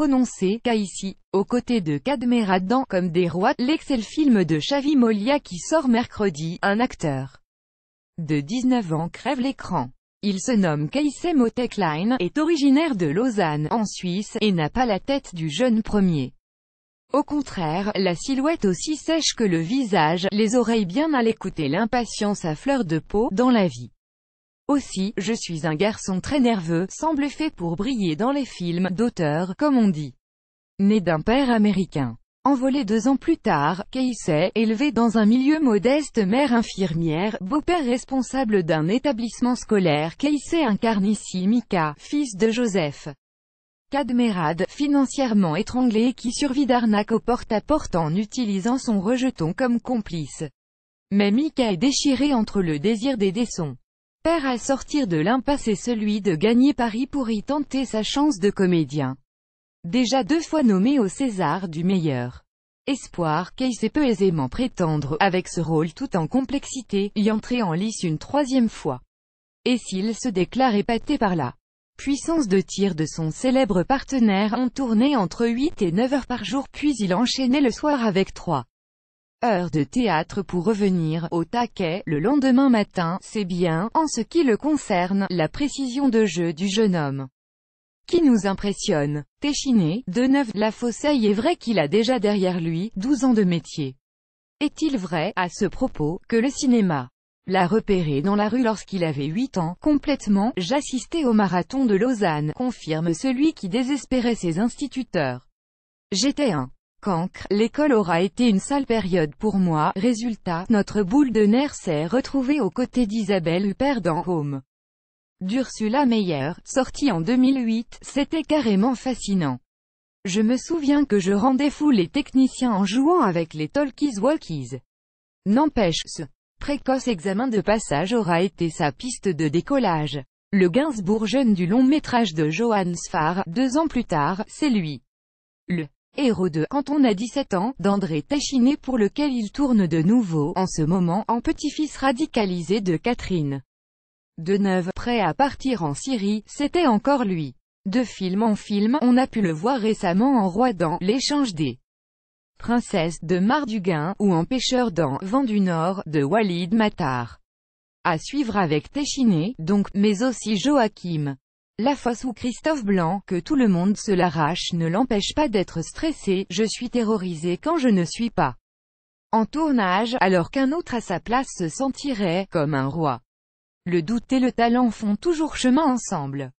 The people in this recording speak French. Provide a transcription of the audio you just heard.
Prononcé, ici, aux côtés de Cadmeradan comme des rois, l'excel film de Chavi Molia qui sort mercredi, un acteur de 19 ans crève l'écran. Il se nomme Keisei Moteklein, est originaire de Lausanne, en Suisse, et n'a pas la tête du jeune premier. Au contraire, la silhouette aussi sèche que le visage, les oreilles bien à l'écouter, l'impatience à fleur de peau, dans la vie. Aussi, je suis un garçon très nerveux, semble fait pour briller dans les films d'auteur, comme on dit. Né d'un père américain. Envolé deux ans plus tard, Casey, élevé dans un milieu modeste mère infirmière, beau-père responsable d'un établissement scolaire Casey incarne ici Mika, fils de Joseph. Cadmerade, financièrement étranglé qui survit d'arnaque au porte-à-porte en utilisant son rejeton comme complice. Mais Mika est déchiré entre le désir des son Père à sortir de l'impasse et celui de gagner Paris pour y tenter sa chance de comédien. Déjà deux fois nommé au César du meilleur espoir qu'il sait peu aisément prétendre, avec ce rôle tout en complexité, y entrer en lice une troisième fois. Et s'il se déclare épaté par la puissance de tir de son célèbre partenaire, on tournait entre 8 et 9 heures par jour puis il enchaînait le soir avec 3. Heure de théâtre pour revenir au taquet le lendemain matin, c'est bien, en ce qui le concerne, la précision de jeu du jeune homme qui nous impressionne. Téchiné, de neuf, la Fosseille est vrai qu'il a déjà derrière lui, 12 ans de métier. Est-il vrai, à ce propos, que le cinéma l'a repéré dans la rue lorsqu'il avait 8 ans, complètement, j'assistais au marathon de Lausanne, confirme celui qui désespérait ses instituteurs. J'étais un Cancre, l'école aura été une sale période pour moi, résultat, notre boule de nerfs s'est retrouvée aux côtés d'Isabelle Huppert dans Home. D'Ursula Meyer, sortie en 2008, c'était carrément fascinant. Je me souviens que je rendais fou les techniciens en jouant avec les Talkies Walkies. N'empêche, ce précoce examen de passage aura été sa piste de décollage. Le Gainsbourg jeune du long métrage de Johannes Farr, deux ans plus tard, c'est lui. Le Héros de « Quand on a 17 ans » d'André Tachiné pour lequel il tourne de nouveau, en ce moment, en petit-fils radicalisé de Catherine de neuf prêt à partir en Syrie, c'était encore lui. De film en film, on a pu le voir récemment en Roi dans « L'échange des princesses » de Marduguin, ou en Pêcheur dans « Vent du Nord » de Walid Matar. À suivre avec Téchiné, donc, mais aussi Joachim. La fosse ou Christophe Blanc, que tout le monde se l'arrache ne l'empêche pas d'être stressé, je suis terrorisé quand je ne suis pas en tournage, alors qu'un autre à sa place se sentirait, comme un roi. Le doute et le talent font toujours chemin ensemble.